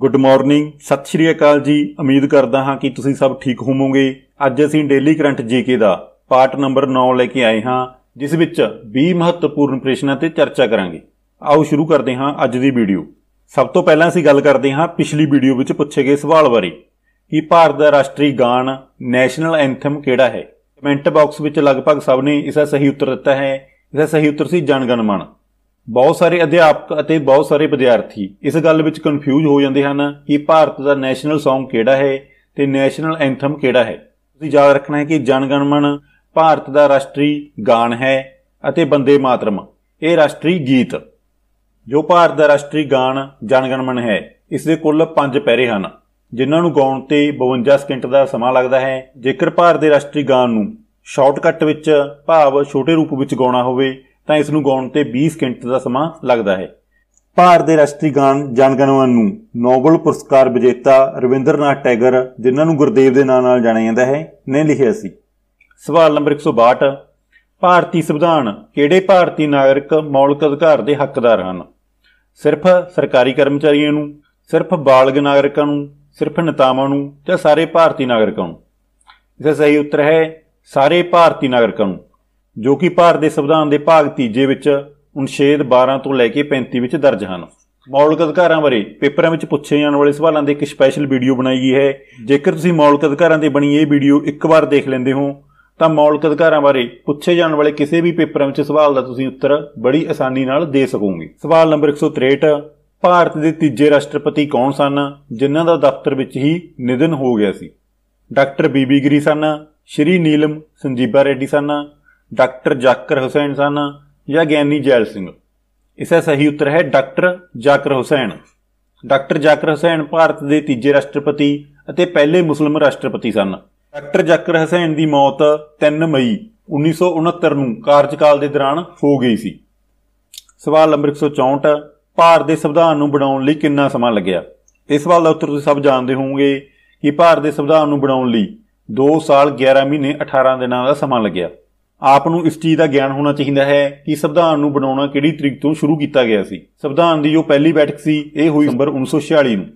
good morning ਸਤਿ ਸ਼੍ਰੀ ਅਕਾਲ ਜੀ ਉਮੀਦ ਕਰਦਾ ਹਾਂ ਕਿ ਤੁਸੀਂ ਸਭ ਠੀਕ ਹੋਵੋਗੇ ਅੱਜ ਅਸੀਂ ਡੇਲੀ ਕਰੰਟ ਜੀਕੇ ਦਾ ਪਾਰਟ ਨੰਬਰ 9 ਲੈ ਕੇ ਆਏ ਹਾਂ ਜਿਸ ਵਿੱਚ 20 ਮਹੱਤਵਪੂਰਨ ਪ੍ਰਸ਼ਨਾਂ ਤੇ ਚਰਚਾ ਕਰਾਂਗੇ ਆਓ ਸ਼ੁਰੂ ਕਰਦੇ ਹਾਂ ਅੱਜ ਦੀ ਵੀਡੀਓ ਸਭ ਤੋਂ ਪਹਿਲਾਂ ਅਸੀਂ ਗੱਲ ਕਰਦੇ ਹਾਂ ਪਿਛਲੀ ਵੀਡੀਓ ਵਿੱਚ ਪੁੱਛੇ ਗਏ ਸਵਾਲ ਬਾਰੇ ਕਿ ਭਾਰਤ ਦਾ ਰਾਸ਼ਟਰੀ ਗਾਣ ਨੈਸ਼ਨਲ ਐਂਥਮ ਕਿਹੜਾ ਹੈ ਕਮੈਂਟ ਬਾਕਸ ਵਿੱਚ ਲਗਭਗ ਸਭ ਨੇ ਇਸ ਦਾ ਸਹੀ ਉੱਤਰ ਦਿੱਤਾ ਹੈ ਇਸ ਦਾ ਸਹੀ ਉੱਤਰ ਸੀ ਜਨ ਗਣ ਮਨ ਬਹੁਤ ਸਾਰੇ ਅਧਿਆਪਕ ਅਤੇ ਬਹੁਤ ਸਾਰੇ ਵਿਦਿਆਰਥੀ ਇਸ ਗੱਲ ਵਿੱਚ ਕਨਫਿਊਜ਼ ਹੋ ਜਾਂਦੇ ਹਨ ਕਿ ਭਾਰਤ ਦਾ ਨੈਸ਼ਨਲ Song ਕਿਹੜਾ ਹੈ ਤੇ ਨੈਸ਼ਨਲ ਐਂਥਮ ਕਿਹੜਾ ਹੈ ਤੁਸੀਂ ਯਾਦ ਰੱਖਣਾ ਹੈ ਕਿ ਜਨ ਗਣ ਮਨ ਭਾਰਤ ਦਾ ਰਾਸ਼ਟਰੀ ਗਾਣ ਹੈ ਅਤੇ ਬੰਦੇ ਮਾਤਰਮ ਇਹ ਰਾਸ਼ਟਰੀ ਗੀਤ ਜੋ ਭਾਰਤ ਦਾ ਰਾਸ਼ਟਰੀ ਗਾਣ ਜਨ ਗਣ ਮਨ ਹੈ ਇਸ ਦੇ ਕੁੱਲ 5 ਪੈਰੇ ਹਨ ਜਿਨ੍ਹਾਂ ਨੂੰ ਗਾਉਣ ਤੇ 52 ਸਕਿੰਟ ਦਾ ਸਮਾਂ ਲੱਗਦਾ ਹੈ ਜੇਕਰ ਭਾਰਤ ਦੇ ਰਾਸ਼ਟਰੀ ਗਾਣ ਨੂੰ ਸ਼ਾਰਟਕਟ ਵਿੱਚ ਭਾਵ ਛੋਟੇ ਰੂਪ ਵਿੱਚ ਗਾਉਣਾ ਹੋਵੇ ਤਾਂ ਇਸ ਨੂੰ ਗਾਉਣ ਤੇ 20 ਸਕਿੰਟ ਦਾ ਸਮਾਂ ਲੱਗਦਾ ਹੈ ਭਾਰਤ ਦੇ ਰਾਸ਼ਟਰੀ ਗਾਨ ਜਨਗਣਮਨ ਨੂੰ ਨੋਬਲ ਪੁਰਸਕਾਰ ਵਿਜੇਤਾ ਰਵਿੰਦਰਨਾਥ ਟੈਗਰ ਜਿਨ੍ਹਾਂ ਨੂੰ ਗੁਰਦੇਵ ਦੇ ਨਾਂ ਨਾਲ ਜਾਣਿਆ ਜਾਂਦਾ ਹੈ ਨੇ ਲਿਖਿਆ ਸੀ ਸਵਾਲ ਨੰਬਰ 162 ਭਾਰਤੀ ਸੰਵਿਧਾਨ ਕਿਹੜੇ ਭਾਰਤੀ ਨਾਗਰਿਕ ਮੌਲਿਕ ਅਧਿਕਾਰ ਦੇ ਹੱਕਦਾਰ ਹਨ ਸਿਰਫ ਸਰਕਾਰੀ ਕਰਮਚਾਰੀਆਂ ਨੂੰ ਸਿਰਫ ਬਾਲਗ ਨਾਗਰਿਕਾਂ ਨੂੰ ਸਿਰਫ ਨੇਤਾਵਾਂ ਨੂੰ ਜਾਂ ਸਾਰੇ ਭਾਰਤੀ ਨਾਗਰਿਕਾਂ ਨੂੰ ਇਸ ਦਾ ਸਹੀ ਉੱਤਰ ਹੈ ਸਾਰੇ ਭਾਰਤੀ ਨਾਗਰਿਕਾਂ ਨੂੰ ਜੋ ਕਿ ਭਾਰਤ ਦੇ ਸੰਵਿਧਾਨ ਦੇ ਭਾਗ 3 ਵਿੱਚ ਅਨੁਛੇਦ 12 ਤੋਂ ਲੈ ਕੇ 35 ਵਿੱਚ ਦਰਜ ਹਨ ਮੌਲਿਕ ਅਧਿਕਾਰਾਂ ਬਾਰੇ ਪੇਪਰਾਂ ਵਿੱਚ ਪੁੱਛੇ ਜਾਣ ਵਾਲੇ ਸਵਾਲਾਂ ਦੇ ਇੱਕ ਸਪੈਸ਼ਲ ਵੀਡੀਓ ਬਣਾਈ ਗਈ ਹੈ ਜੇਕਰ ਤੁਸੀਂ ਮੌਲਿਕ ਅਧਿਕਾਰਾਂ ਤੇ ਬਣੀ ਇਹ ਵੀਡੀਓ ਇੱਕ ਵਾਰ ਦੇਖ ਲੈਂਦੇ ਹੋ ਤਾਂ ਮੌਲਿਕ ਅਧਿਕਾਰਾਂ ਬਾਰੇ ਪੁੱਛੇ ਜਾਣ ਵਾਲੇ ਕਿਸੇ ਵੀ ਪੇਪਰਾਂ ਵਿੱਚ ਸਵਾਲ ਦਾ ਤੁਸੀਂ ਉੱਤਰ ਬੜੀ ਆਸਾਨੀ ਨਾਲ ਦੇ ਸਕੋਗੇ ਸਵਾਲ ਨੰਬਰ 163 ਭਾਰਤ ਦੇ ਤੀਜੇ ਰਾਸ਼ਟਰਪਤੀ ਕੌਣ ਸਨ ਜਿਨ੍ਹਾਂ ਦਾ ਦਫ਼ਤਰ ਵਿੱਚ ਹੀ ਨਿਧਨ ਹੋ ਗਿਆ ਸੀ ਡਾਕਟਰ ਬੀਬੀ ਗਰੀ ਸਨ ਸ਼੍ਰੀ ਨੀਲਮ ਸੰਜੀਬਾ ਰੈੱਡੀ ਸਨ ਡਾਕਟਰ ਜਾਕਰ ਹੁਸੈਨ ਸਨ ਜਾਂ ਗਿਆਨੀ ਜੈਲ ਸਿੰਘ ਇਸਦਾ ਸਹੀ ਉੱਤਰ ਹੈ ਡਾਕਟਰ ਜਾਕਰ ਹੁਸੈਨ ਡਾਕਟਰ ਜਾਕਰ ਹੁਸੈਨ ਭਾਰਤ ਦੇ ਤੀਜੇ ਰਾਸ਼ਟਰਪਤੀ ਅਤੇ ਪਹਿਲੇ ਮੁਸਲਮ ਰਾਸ਼ਟਰਪਤੀ ਸਨ ਡਾਕਟਰ ਜਾਕਰ ਹੁਸੈਨ ਦੀ ਮੌਤ 3 ਮਈ 1969 ਨੂੰ ਕਾਰਜਕਾਲ ਦੇ ਦੌਰਾਨ ਹੋ ਗਈ ਸੀ ਸਵਾਲ ਨੰਬਰ 164 ਭਾਰਤ ਦੇ ਸੰਵਿਧਾਨ ਨੂੰ ਬਣਾਉਣ ਲਈ ਕਿੰਨਾ ਸਮਾਂ ਲੱਗਿਆ ਇਸ ਸਵਾਲ ਦਾ ਉੱਤਰ ਤੁਸੀਂ ਸਭ ਜਾਣਦੇ ਹੋਵੋਗੇ ਕਿ ਭਾਰਤ ਦੇ ਸੰਵਿਧਾਨ ਨੂੰ ਬਣਾਉਣ ਲਈ 2 ਸਾਲ 11 ਮਹੀਨੇ 18 ਦਿਨਾਂ ਦਾ ਸਮਾਂ ਲੱਗਿਆ ਆਪ ਨੂੰ ਇਸ ਚੀਜ਼ ਦਾ ਗਿਆਨ ਹੋਣਾ ਚਾਹੀਦਾ ਹੈ ਕਿ ਸੰਵਿਧਾਨ ਨੂੰ ਬਣਾਉਣਾ ਕਿਹੜੀ ਤਰੀਕ ਤੋਂ ਸ਼ੁਰੂ ਕੀਤਾ ਗਿਆ ਸੀ ਸੰਵਿਧਾਨ ਦੀ ਜੋ ਪਹਿਲੀ ਬੈਠਕ ਸੀ ਇਹ ਹੋਈ ਨਵੰਬਰ 1946 ਨੂੰ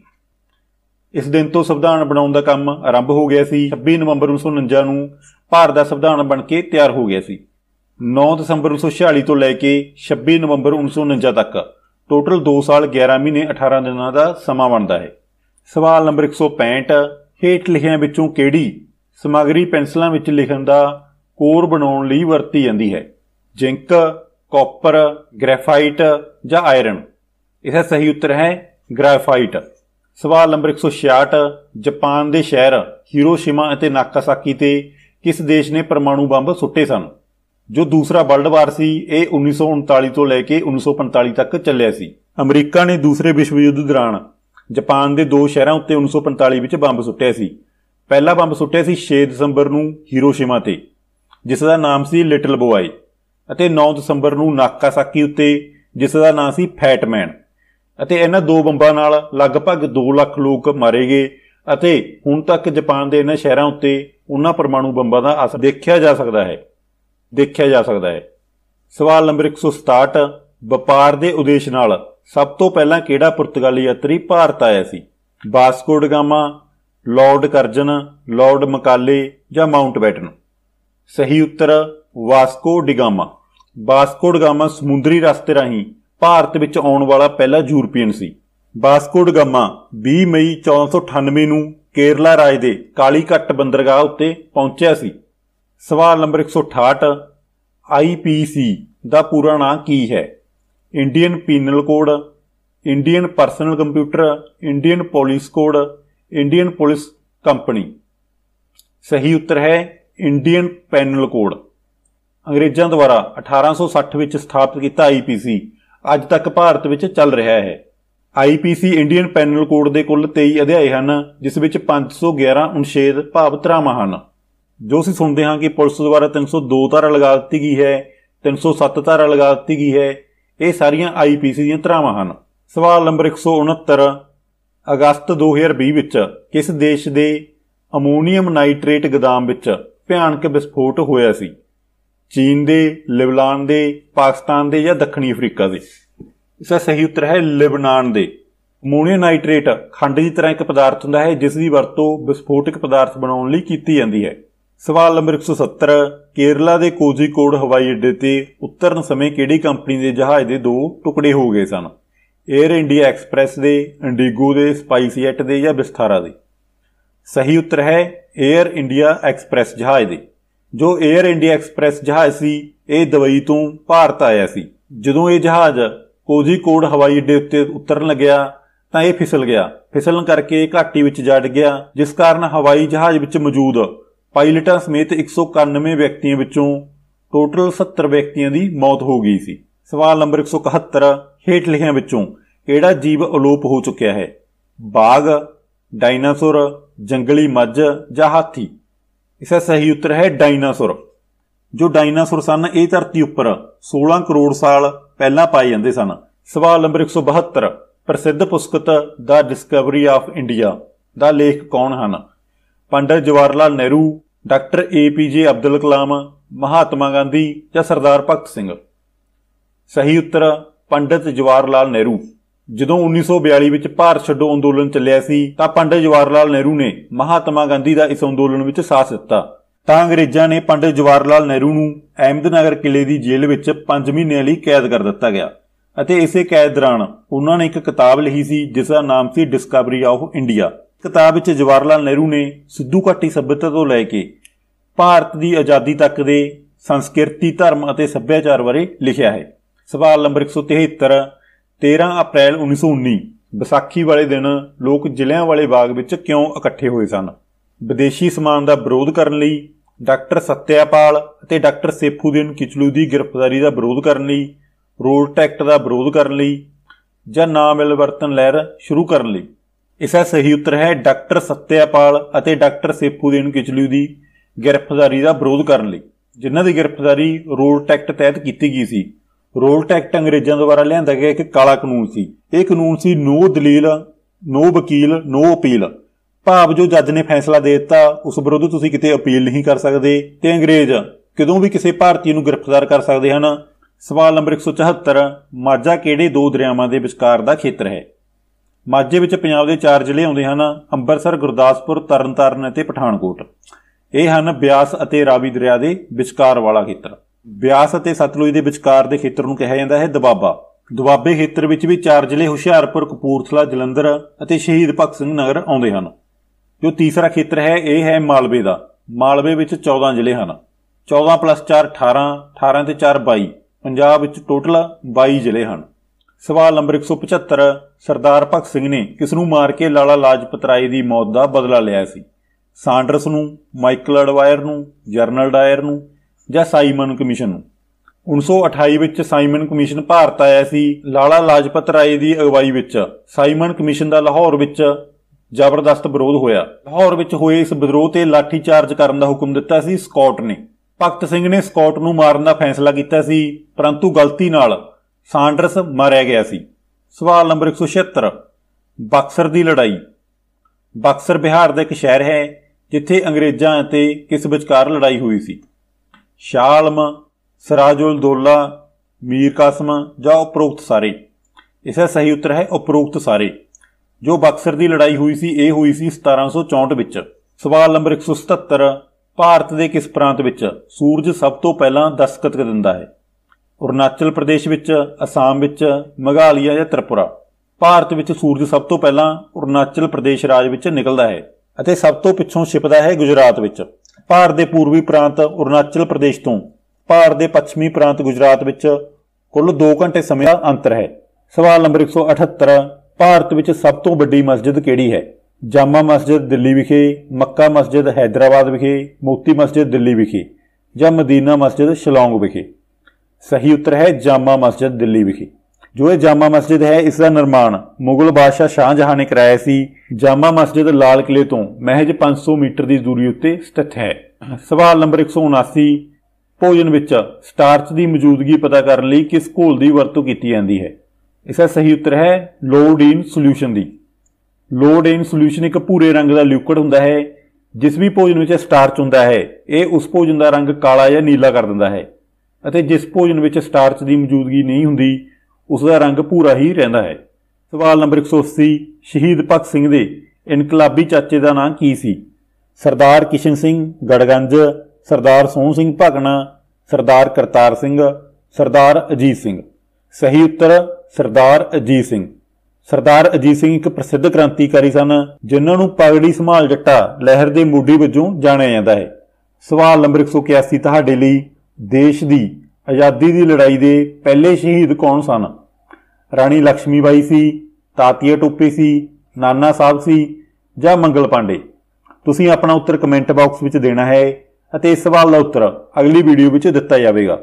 ਇਸ ਦਿਨ ਤੋਂ ਸੰਵਿਧਾਨ ਬਣਾਉਣ ਦਾ ਕੰਮ ਆਰੰਭ ਹੋ ਗਿਆ ਸੀ 26 ਨਵੰਬਰ 1949 ਨੂੰ ਭਾਰਤ ਦਾ ਸੰਵਿਧਾਨ ਬਣ ਕੇ ਤਿਆਰ ਹੋ ਗਿਆ ਸੀ 9 ਦਸੰਬਰ 1946 ਤੋਂ ਲੈ ਕੇ 26 ਨਵੰਬਰ 1949 ਤੱਕ ਟੋਟਲ 2 ਸਾਲ 11 ਮਹੀਨੇ 18 ਦਿਨਾਂ ਦਾ ਸਮਾਂ ਬਣਦਾ ਹੈ ਸਵਾਲ ਨੰਬਰ 165 ਹੇਠ ਲਿਖਿਆਂ ਵਿੱਚੋਂ ਕਿਹੜੀ ਸਮਗਰੀ ਪੈਨਸਲਾਂ ਵਿੱਚ ਲਿਖਣ ਦਾ ਕੋਰ ਬਣਾਉਣ ਲਈ ਵਰਤੀ ਜਾਂਦੀ ਹੈ ਜ਼ਿੰਕ ਕਾਪਰ ਗ੍ਰੈਫਾਈਟ ਜਾਂ ਆਇਰਨ ਇਹਦਾ ਸਹੀ ਉੱਤਰ ਹੈ ਗ੍ਰੈਫਾਈਟ ਸਵਾਲ ਨੰਬਰ 166 ਜਾਪਾਨ ਦੇ ਸ਼ਹਿਰ ਹੀਰੋਸ਼ਿਮਾ ਅਤੇ ਨਾਕਾਸਾਕੀ ਤੇ ਕਿਸ ਦੇਸ਼ ਨੇ ਪਰਮਾਣੂ ਬੰਬ ਸੁੱਟੇ ਸਨ ਜੋ ਦੂਸਰਾ ਵਰਲਡ ਵਾਰ ਸੀ ਇਹ 1939 ਤੋਂ ਲੈ ਕੇ 1945 ਤੱਕ ਚੱਲਿਆ ਸੀ ਅਮਰੀਕਾ ਨੇ ਦੂਸਰੇ ਵਿਸ਼ਵ ਯੁੱਧ ਦੌਰਾਨ ਜਾਪਾਨ ਦੇ ਦੋ ਸ਼ਹਿਰਾਂ ਉੱਤੇ 1945 ਵਿੱਚ ਬੰਬ ਸੁੱਟਿਆ ਸੀ ਪਹਿਲਾ ਬੰਬ ਸੁੱਟਿਆ ਸੀ 6 ਦਸੰਬਰ ਨੂੰ ਹੀਰੋਸ਼ਿਮਾ ਤੇ ਜਿਸ ਦਾ ਨਾਮ ਸੀ ਲਿਟਲ ਬੋਏ ਅਤੇ 9 ਦਸੰਬਰ ਨੂੰ ਨਾਕਾਸਾਕੀ ਉੱਤੇ ਜਿਸ ਦਾ ਨਾਮ ਸੀ ਫੈਟਮੈਨ ਅਤੇ ਇਹਨਾਂ ਦੋ ਬੰਬਾਂ ਨਾਲ ਲਗਭਗ 2 ਲੱਖ ਲੋਕ ਮਾਰੇ ਗਏ ਅਤੇ ਹੁਣ ਤੱਕ ਜਾਪਾਨ ਦੇ ਇਹਨਾਂ ਸ਼ਹਿਰਾਂ ਉੱਤੇ ਉਹਨਾਂ ਪਰਮਾਣੂ ਬੰਬਾਂ ਦਾ ਅਸਰ ਦੇਖਿਆ ਜਾ ਸਕਦਾ ਹੈ ਦੇਖਿਆ ਜਾ ਸਕਦਾ ਹੈ ਸਵਾਲ ਨੰਬਰ 167 ਵਪਾਰ ਦੇ ਉਦੇਸ਼ ਨਾਲ ਸਭ ਤੋਂ ਪਹਿਲਾਂ ਕਿਹੜਾ ਪੁਰਤਗਾਲੀ ਯਾਤਰੀ ਭਾਰਤ ਆਇਆ ਸੀ Vasco da Gama Gama Lord Curzon Lord Macaulay ਜਾਂ ਮਾਉਂਟ ਬੈਟਨ ਸਹੀ ਉੱਤਰ ਵਾਸਕੋ ਡਿਗਾਮਾ ਵਾਸਕੋ ਡਿਗਾਮਾ ਸਮੁੰਦਰੀ ਰਸਤੇ ਰਾਹੀਂ ਭਾਰਤ ਵਿੱਚ ਆਉਣ ਵਾਲਾ ਪਹਿਲਾ ਯੂਰਪੀਅਨ ਸੀ ਵਾਸਕੋ ਡਿਗਾਮਾ 20 ਮਈ 1498 ਨੂੰ ਕੇਰਲਾ ਰਾਜ ਦੇ ਕਾਲੀਕੱਟ ਬੰਦਰਗਾਹ ਉੱਤੇ ਪਹੁੰਚਿਆ ਸੀ ਸਵਾਲ ਨੰਬਰ 168 ਆਈਪੀਸੀ ਦਾ ਪੂਰਾ ਨਾਂ ਕੀ ਹੈ Indian penal code Indian personal computer Indian police code Indian police company ਸਹੀ ਉੱਤਰ ਹੈ ਇੰਡੀਅਨ ਪੈਨਲ ਕੋਡ ਅੰਗਰੇਜ਼ਾਂ ਦੁਆਰਾ 1860 ਵਿੱਚ ਸਥਾਪਿਤ ਕੀਤਾ ਆਈਪੀਸੀ ਅੱਜ ਤੱਕ ਭਾਰਤ ਵਿੱਚ ਚੱਲ ਰਿਹਾ ਹੈ ਆਈਪੀਸੀ ਇੰਡੀਅਨ ਪੈਨਲ ਕੋਡ ਦੇ ਕੁੱਲ 23 ਅਧਿਆਏ ਹਨ ਜਿਸ ਵਿੱਚ 511 ਅਨੁਛੇਦ ਭਾਵ ਧਾਰਾਵਾਂ ਹਨ ਜੋ ਅਸੀਂ ਸੁਣਦੇ ਹਾਂ ਕਿ ਪੁਲਿਸ ਦੁਆਰਾ 302 ਧਾਰਾ ਲਗਾ ਦਿੱਤੀ ਗਈ ਹੈ 307 ਧਾਰਾ ਲਗਾ ਦਿੱਤੀ ਗਈ ਹੈ ਇਹ ਸਾਰੀਆਂ ਆਈਪੀਸੀ ਦੀਆਂ ਧਾਰਾਵਾਂ ਹਨ ਸਵਾਲ ਨੰਬਰ 169 ਅਗਸਤ 2020 ਵਿੱਚ ਕਿਸ ਦੇਸ਼ ਦੇ ਅਮੋਨੀਅਮ ਨਾਈਟ੍ਰੇਟ ਗਦਾਮ ਵਿੱਚ ਭਿਆਨਕ ਵਿਸਫੋਟ ਹੋਇਆ ਸੀ ਚੀਨ ਦੇ ਲਿਬਨਾਨ ਦੇ ਪਾਕਿਸਤਾਨ ਦੇ ਜਾਂ ਦੱਖਣੀ ਅਫਰੀਕਾ ਦੇ ਦਾ ਸਹੀ ਉੱਤਰ ਹੈ ਲਿਬਨਾਨ ਦੇ ਅਮੋਨੀਆ ਨਾਈਟ੍ਰੇਟ ਖੰਡ ਦੀ ਤਰ੍ਹਾਂ ਇੱਕ ਪਦਾਰਥ ਹੁੰਦਾ ਹੈ ਜਿਸ ਦੀ ਵਰਤੋਂ ਵਿਸਫੋਟਕ ਪਦਾਰਥ ਬਣਾਉਣ ਲਈ ਕੀਤੀ ਜਾਂਦੀ ਹੈ ਸਵਾਲ ਨੰਬਰ 170 ਕੇਰਲਾ ਦੇ ਕੋਜ਼ੀਕੋਡ ਹਵਾਈ ਅੱਡੇ ਤੇ ਉਤਰਨ ਸਮੇਂ ਕਿਹੜੀ ਕੰਪਨੀ ਦੇ ਜਹਾਜ਼ ਦੇ ਦੋ ਟੁਕੜੇ ਹੋ ਗਏ ਸਨ 에ਅਰ ਇੰਡੀਆ ਐਕਸਪ੍ਰੈਸ ਦੇ ਇੰਡੀਗੋ ਦੇ ਸਪਾਈਸਜੈਟ ਦੇ ਜਾਂ ਵਿਸਥਾਰਾ ਦੇ ਸਹੀ ਉੱਤਰ ਹੈ 에ਅਰ ਇੰਡੀਆ ਐਕਸਪ੍ਰੈਸ ਜਹਾਜ਼ ਦੇ ਜੋ 에ਅਰ ਇੰਡੀਆ ਐਕਸਪ੍ਰੈਸ ਜਹਾਜ਼ ਸੀ ਇਹ ਦਵਾਈ ਤੋਂ ਭਾਰਤ ਆਇਆ ਸੀ ਜਦੋਂ ਇਹ ਜਹਾਜ਼ ਕੋਜ਼ੀਕੋਡ ਹਵਾਈ ਅੱਡੇ ਉੱਤੇ ਉਤਰਨ ਲੱਗਿਆ ਤਾਂ ਇਹ ਫਿਸਲ ਗਿਆ ਫਿਸਲਣ ਕਰਕੇ ਘਾਟੀ ਵਿੱਚ ਜੜ ਗਿਆ ਜਿਸ ਕਾਰਨ ਹਵਾਈ ਜਹਾਜ਼ ਵਿੱਚ ਮੌਜੂਦ ਪਾਇਲਟਾਂ ਸਮੇਤ 191 ਵਿਅਕਤੀਆਂ ਵਿੱਚੋਂ ਟੋਟਲ 70 ਵਿਅਕਤੀਆਂ ਦੀ ਮੌਤ ਹੋ ਗਈ ਸੀ ਸਵਾਲ ਨੰਬਰ 171 ਹੇਠ ਲਿਖਿਆਂ ਵਿੱਚੋਂ ਕਿਹੜਾ ਜੀਵ ਅਲੋਪ ਹੋ ਚੁੱਕਿਆ ਹੈ ਬਾਗ ਜੰਗਲੀ ਮੱਝ ਜਾਂ ਹਾਥੀ ਇਸ ਦਾ ਸਹੀ ਉੱਤਰ ਹੈ ਡਾਇਨਾਸੌਰ ਜੋ ਡਾਇਨਾਸੌਰ ਸਨ ਇਹ ਧਰਤੀ ਉੱਪਰ 16 ਕਰੋੜ ਸਾਲ ਪਹਿਲਾਂ ਪਾਏ ਜਾਂਦੇ ਸਨ ਸਵਾਲ ਨੰਬਰ 172 ਪ੍ਰਸਿੱਧ ਪੁਸਤਕ ਦਾ ਡਿਸਕਵਰੀ ਆਫ ਇੰਡੀਆ ਦਾ ਲੇਖਕ ਕੌਣ ਹਨ Pandit Jawaharlal Nehru doctor A P J Abdul ਕਲਾਮ ਮਹਾਤਮਾ ਗਾਂਧੀ ਜਾਂ ਸਰਦਾਰ ਭਗਤ ਸਿੰਘ ਸਹੀ ਉੱਤਰ ਪੰਡਤ ਜਵਾਹਰ ਲਾਲ ਨਹਿਰੂ ਜਦੋਂ 1942 ਵਿੱਚ ਭਾਰਤ ਛੱਡੋ ਅੰਦੋਲਨ ਚੱਲਿਆ ਸੀ ਤਾਂ ਪੰਡਤ ਜਵਾਹਰ ਲਾਲ ਨਹਿਰੂ ਨੇ ਮਹਾਤਮਾ ਗਾਂਧੀ ਦਾ ਇਸ ਅੰਦੋਲਨ ਵਿੱਚ ਸਾਥ ਦਿੱਤਾ ਤਾਂ ਅੰਗਰੇਜ਼ਾਂ ਨੇ ਪੰਡਤ ਜਵਾਹਰ ਲਾਲ ਨਹਿਰੂ ਨੂੰ ਅਹਿਮਦਨਗਰ ਕਿਲੇ ਦੀ ਜੇਲ੍ਹ ਵਿੱਚ 5 ਮਹੀਨੇ ਲਈ ਕੈਦ ਕਰ ਦਿੱਤਾ ਗਿਆ ਅਤੇ ਇਸੇ ਕੈਦ ਦੌਰਾਨ ਉਹਨਾਂ ਨੇ ਇੱਕ ਕਿਤਾਬ ਲਿਖੀ ਸੀ ਜਿਸ ਦਾ ਨਾਮ ਸੀ ਡਿਸਕਵਰੀ ਆਫ ਇੰਡੀਆ ਕਿਤਾਬ ਵਿੱਚ ਜਵਾਹਰ ਲਾਲ ਨਹਿਰੂ ਨੇ ਸਿੱਧੂ ਘਾਟੀ ਸਭਿਅਤਾ ਤੋਂ ਲੈ ਕੇ ਭਾਰਤ ਦੀ ਆਜ਼ਾਦੀ ਤੱਕ ਦੇ ਸੰਸਕ੍ਰਿਤੀ ਧਰਮ ਅਤੇ ਸੱਭਿਆਚਾਰ ਬਾਰੇ ਲਿਖਿਆ ਹੈ ਸਵਾਲ ਨੰਬਰ 173 13 ਅਪ੍ਰੈਲ 1919 ਵਿਸਾਖੀ ਵਾਲੇ ਦਿਨ ਲੋਕ ਜ਼ਿਲ੍ਹਿਆਂ ਵਾਲੇ ਬਾਗ ਵਿੱਚ ਕਿਉਂ ਇਕੱਠੇ ਹੋਏ ਸਨ ਵਿਦੇਸ਼ੀ ਸਮਾਨ ਦਾ ਵਿਰੋਧ ਕਰਨ ਲਈ ਡਾਕਟਰ ਸਤਿਆਪਾਲ ਅਤੇ ਡਾਕਟਰ ਸੇਫੂਦੀਨ ਕਿਚਲੂ ਦੀ ਗ੍ਰਿਫਤਾਰੀ ਦਾ ਵਿਰੋਧ ਕਰਨ ਲਈ ਰੋਡ ਟੈਕਟ ਦਾ ਵਿਰੋਧ ਕਰਨ ਲਈ ਜਾਂ ਨਾ ਮਿਲਵਰਤਨ ਲਹਿਰ ਸ਼ੁਰੂ ਕਰਨ ਲਈ ਇਸ ਦਾ ਸਹੀ ਉੱਤਰ ਹੈ ਡਾਕਟਰ ਸਤਿਆਪਾਲ ਅਤੇ ਡਾਕਟਰ ਸੇਫੂਦੀਨ ਕਿਚਲੂ ਦੀ ਗ੍ਰਿਫਤਾਰੀ ਦਾ ਵਿਰੋਧ ਕਰਨ ਲਈ ਜਿਨ੍ਹਾਂ ਦੀ ਗ੍ਰਿਫਤਾਰੀ ਰੋਡ ਟੈਕਟ ਤਹਿਤ ਕੀਤੀ ਗਈ ਸੀ ਰੋਲਟ ਐਕਟ ਅੰਗਰੇਜ਼ਾਂ ਦੁਆਰਾ ਲਿਆਂਦਾ ਗਿਆ ਇੱਕ ਕਾਲਾ ਕਾਨੂੰਨ ਸੀ ਇਹ ਕਾਨੂੰਨ ਸੀ ਨੋ ਦਲੀਲ ਨੋ ਵਕੀਲ ਨੋ ਅਪੀਲ ਭਾਵ ਜੋ ਜੱਜ ਨੇ ਫੈਸਲਾ ਦੇ ਦਿੱਤਾ ਉਸ ਵਿਰੁੱਧ ਤੁਸੀਂ ਕਿਤੇ ਅਪੀਲ ਨਹੀਂ ਕਰ ਸਕਦੇ ਤੇ ਅੰਗਰੇਜ਼ ਕਦੋਂ ਵੀ ਕਿਸੇ ਭਾਰਤੀ ਨੂੰ ਗ੍ਰਿਫਤਾਰ ਕਰ ਸਕਦੇ ਹਨ ਸਵਾਲ ਨੰਬਰ 174 ਮਾਝਾ ਕਿਹੜੇ ਦੋ ਦਰਿਆਵਾਂ ਦੇ ਵਿਚਕਾਰ ਦਾ ਖੇਤਰ ਹੈ ਮਾਝੇ ਵਿੱਚ ਪੰਜਾਬ ਦੇ ਚਾਰ ਜ਼ਿਲ੍ਹੇ ਆਉਂਦੇ ਹਨ ਅੰਮ੍ਰਿਤਸਰ ਗੁਰਦਾਸਪੁਰ ਤਰਨਤਾਰਨ ਅਤੇ ਪਠਾਨਕੋਟ ਇਹ ਹਨ ਬਿਆਸ ਅਤੇ ਰਾਵੀ ਦਰਿਆ ਦੇ ਵਿਚਕਾਰ ਵਾਲਾ ਖੇਤਰ ਬਿਆਸ ਅਤੇ ਸਤਲੁਜ ਦੇ ਵਿਚਕਾਰ ਦੇ ਖੇਤਰ ਨੂੰ ਕਿਹਾ ਜਾਂਦਾ ਹੈ ਦਬਾਬਾ ਦੁਆਬੇ ਖੇਤਰ ਵਿੱਚ ਵੀ ਚਾਰ ਜ਼ਿਲ੍ਹੇ ਹੁਸ਼ਿਆਰਪੁਰ ਕਪੂਰਥਲਾ ਜਲੰਧਰ ਅਤੇ ਸ਼ਹੀਦ ਭਗਤ ਸਿੰਘ ਨਗਰ ਆਉਂਦੇ ਹਨ ਜੋ ਤੀਸਰਾ ਖੇਤਰ ਹੈ ਇਹ ਹੈ ਮਾਲਵੇ ਦਾ ਮਾਲਵੇ ਵਿੱਚ 14 ਜ਼ਿਲ੍ਹੇ ਹਨ 14 4 18 18 ਤੇ 4 22 ਪੰਜਾਬ ਵਿੱਚ ਟੋਟਲ 22 ਜ਼ਿਲ੍ਹੇ ਹਨ ਸਵਾਲ ਨੰਬਰ 175 ਸਰਦਾਰ ਭਗਤ ਸਿੰਘ ਨੇ ਕਿਸ ਨੂੰ ਮਾਰ ਕੇ ਲਾਲਾ ਲਾਜਪਤ ਰਾਏ ਦੀ ਮੌਤ ਦਾ ਬਦਲਾ ਲਿਆ ਸੀ ਸਾਂਡਰਸ ਨੂੰ ਮਾਈਕਲ ਅਡਵਾਇਰ ਨੂੰ ਜਰਨਲ ਡਾਇਰ ਨੂੰ ਜਾਂ ਸਾਈਮਨ ਕਮਿਸ਼ਨ ਨੂੰ 1928 ਵਿੱਚ ਸਾਈਮਨ ਕਮਿਸ਼ਨ ਭਾਰਤ ਆਇਆ ਸੀ ਲਾਲਾ ਲਾਜਪਤ ਰਾਏ ਦੀ ਅਗਵਾਈ ਵਿੱਚ ਸਾਈਮਨ ਕਮਿਸ਼ਨ ਦਾ ਲਾਹੌਰ ਵਿੱਚ ਜ਼ਬਰਦਸਤ ਵਿਰੋਧ ਹੋਇਆ ਲਾਹੌਰ ਵਿੱਚ ਹੋਏ ਇਸ ਵਿਦਰੋਹ ਤੇ ਲਾਠੀ ਚਾਰਜ ਕਰਨ ਦਾ ਹੁਕਮ ਦਿੱਤਾ ਸੀ ਸਕਾਟ ਨੇ ਭਗਤ ਸਿੰਘ ਨੇ ਸਕਾਟ ਨੂੰ ਮਾਰਨ ਦਾ ਫੈਸਲਾ ਕੀਤਾ ਸੀ ਪਰੰਤੂ ਗਲਤੀ ਨਾਲ ਸਾਂਡਰਸ ਮਾਰਿਆ ਗਿਆ ਸੀ ਸਵਾਲ ਨੰਬਰ 176 ਬਕਸਰ ਦੀ ਲੜਾਈ ਬਕਸਰ ਬਿਹਾਰ ਦਾ ਇੱਕ ਸ਼ਹਿਰ ਹੈ ਜਿੱਥੇ ਅੰਗਰੇਜ਼ਾਂ ਅਤੇ ਕਿਸ ਵਿਚਕਾਰ ਲੜਾਈ ਹੋਈ ਸੀ ਸ਼ਾਲਮ ਸਰਾਜੁਲ ਦੋਲਾ ਮੀਰ ਕਾਸਮ ਜਾਂ ਉਪਰੋਕਤ ਸਾਰੇ ਦਾ ਸਹੀ ਉੱਤਰ ਹੈ ਉਪਰੋਕਤ ਸਾਰੇ ਜੋ ਬਕਸਰ ਦੀ ਲੜਾਈ ਹੋਈ ਸੀ ਇਹ ਹੋਈ ਸੀ 1764 ਵਿੱਚ ਸਵਾਲ ਨੰਬਰ 177 ਭਾਰਤ ਦੇ ਕਿਸ ਪ੍ਰਾਂਤ ਵਿੱਚ ਸੂਰਜ ਸਭ ਤੋਂ ਪਹਿਲਾਂ ਦਸਤਕਤ ਦਿੰਦਾ ਹੈ ਅਰੁਣਾਚਲ ਪ੍ਰਦੇਸ਼ ਵਿੱਚ ਅਸਾਮ ਵਿੱਚ ਮਗਾਲੀਆ ਜਾਂ ਤ੍ਰਿਪੁਰਾ ਭਾਰਤ ਵਿੱਚ ਸੂਰਜ ਸਭ ਤੋਂ ਪਹਿਲਾਂ ਅਰੁਣਾਚਲ ਪ੍ਰਦੇਸ਼ ਰਾਜ ਵਿੱਚ ਨਿਕਲਦਾ ਹੈ ਅਤੇ ਸਭ ਤੋਂ ਪਿੱਛੋਂ ਛਿਪਦਾ ਹੈ ਗੁਜਰਾਤ ਵਿੱਚ ਭਾਰਤ ਦੇ ਪੂਰਬੀ ਪ੍ਰਾਂਤ ਅਰੁਣਾਚਲ ਪ੍ਰਦੇਸ਼ ਤੋਂ ਭਾਰਤ ਦੇ ਪੱਛਮੀ ਪ੍ਰਾਂਤ ਗੁਜਰਾਤ ਵਿੱਚ ਕੁੱਲ 2 ਘੰਟੇ ਸਮੇਂ ਦਾ ਅੰਤਰ ਹੈ ਸਵਾਲ ਨੰਬਰ 178 ਭਾਰਤ ਵਿੱਚ ਸਭ ਤੋਂ ਵੱਡੀ ਮਸਜਿਦ ਕਿਹੜੀ ਹੈ ਜਾਮਾ ਮਸਜਿਦ ਦਿੱਲੀ ਵਿਖੇ ਮੱਕਾ ਮਸਜਿਦ ਹైదరాబాద్ ਵਿਖੇ ਮੋਤੀ ਮਸਜਿਦ ਦਿੱਲੀ ਵਿਖੇ ਜਾਂ ਮਦੀਨਾ ਮਸਜਿਦ ਸ਼ਿਲੌਂਗ ਵਿਖੇ ਸਹੀ ਉੱਤਰ ਹੈ ਜਾਮਾ ਮਸਜਿਦ ਦਿੱਲੀ ਵਿਖੇ ਜੋ ਇਹ ਜਾਮਾ ਮਸਜਿਦ ਹੈ ਇਸ ਦਾ ਨਿਰਮਾਣ ਮੁਗਲ ਬਾਦਸ਼ਾਹ ਸ਼ਾਹਜਹਾਂ ਨੇ ਕਰਾਇਆ ਸੀ ਜਾਮਾ ਮਸਜਿਦ ਲਾਲ ਕਿਲੇ ਤੋਂ ਮਹਿਜ 500 ਮੀਟਰ ਦੀ ਦੂਰੀ ਉੱਤੇ ਸਥਿਤ ਹੈ ਸਵਾਲ ਨੰਬਰ 179 ਭੋਜਨ ਵਿੱਚ ਸਟਾਰਚ ਦੀ ਮੌਜੂਦਗੀ ਪਤਾ ਕਰਨ ਲਈ ਕਿਸ ਘੋਲ ਦੀ ਵਰਤੋਂ ਕੀਤੀ ਜਾਂਦੀ ਹੈ ਇਸ ਦਾ ਸਹੀ ਉੱਤਰ ਹੈ ਲੋਡੀਨ ਸੋਲੂਸ਼ਨ ਦੀ ਲੋਡੀਨ ਸੋਲੂਸ਼ਨ ਇੱਕ ਪੂਰੇ ਰੰਗ ਦਾ ਲਿਕਵਿਡ ਹੁੰਦਾ ਹੈ ਜਿਸ ਵੀ ਭੋਜਨ ਵਿੱਚ ਸਟਾਰਚ ਹੁੰਦਾ ਹੈ ਇਹ ਉਸ ਭੋਜਨ ਦਾ ਰੰਗ ਕਾਲਾ ਜਾਂ ਨੀਲਾ ਕਰ ਦਿੰਦਾ ਹੈ ਅਤੇ ਜਿਸ ਭੋਜਨ ਵਿੱਚ ਸਟਾਰਚ ਦੀ ਮੌਜੂਦਗੀ ਨਹੀਂ ਹੁੰਦੀ ਉਸ ਦਾ ਰੰਗ ਪੂਰਾ ਹੀ ਰਹਿੰਦਾ ਹੈ ਸਵਾਲ ਨੰਬਰ 180 ਸ਼ਹੀਦ ਭਗਤ ਸਿੰਘ ਦੇ ਇਨਕਲਾਬੀ ਚਾਚੇ ਦਾ ਨਾਂ ਕੀ ਸੀ ਸਰਦਾਰ ਕਿਸ਼ਨ ਸਿੰਘ ਗੜਗੰਜ ਸਰਦਾਰ ਸੋਹਣ ਸਿੰਘ ਭਗਣਾ ਸਰਦਾਰ ਕਰਤਾਰ ਸਿੰਘ ਸਰਦਾਰ ਅਜੀਤ ਸਿੰਘ ਸਹੀ ਉੱਤਰ ਸਰਦਾਰ ਅਜੀਤ ਸਿੰਘ ਸਰਦਾਰ ਅਜੀਤ ਸਿੰਘ ਇੱਕ ਪ੍ਰਸਿੱਧ ਕ੍ਰਾਂਤੀਕਾਰੀ ਸਨ ਜਿਨ੍ਹਾਂ ਨੂੰ ਪਗੜੀ ਸੰਭਾਲ ਜੱਟਾ ਲਹਿਰ ਦੇ ਮੋਢੀ ਵਜੋਂ ਜਾਣਿਆ ਜਾਂਦਾ ਹੈ ਸਵਾਲ ਨੰਬਰ 181 ਤੁਹਾਡੇ ਲਈ ਦੇਸ਼ ਦੀ ਆਜ਼ਾਦੀ ਦੀ ਲੜਾਈ ਦੇ ਪਹਿਲੇ ਸ਼ਹੀਦ ਕੌਣ ਸਨ ਰਾਣੀ ਲక్ష్ਮੀਬਾਈ ਸੀ ਤਾਤੀਆ ਟੋਪੀ ਸੀ ਨਾਨਾ ਸਾਹਿਬ ਸੀ ਜਾਂ ਮੰਗਲ ਪਾਂਡੇ ਤੁਸੀਂ ਆਪਣਾ ਉੱਤਰ ਕਮੈਂਟ ਬਾਕਸ ਵਿੱਚ ਦੇਣਾ ਹੈ ਅਤੇ ਇਸ ਸਵਾਲ ਦਾ ਉੱਤਰ ਅਗਲੀ ਵੀਡੀਓ ਵਿੱਚ ਦਿੱਤਾ ਜਾਵੇਗਾ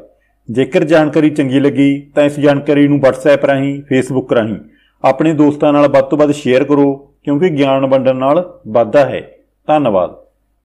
ਜੇਕਰ ਜਾਣਕਾਰੀ ਚੰਗੀ ਲੱਗੀ ਤਾਂ ਇਸ ਜਾਣਕਾਰੀ ਨੂੰ WhatsApp ਰਾਹੀਂ Facebook ਰਾਹੀਂ ਆਪਣੇ ਦੋਸਤਾਂ ਨਾਲ ਵੱਧ ਤੋਂ ਵੱਧ ਸ਼ੇਅਰ ਕਰੋ ਕਿਉਂਕਿ ਗਿਆਨ ਵੰਡਣ ਨਾਲ ਵਾਧਾ ਹੈ ਧੰਨਵਾਦ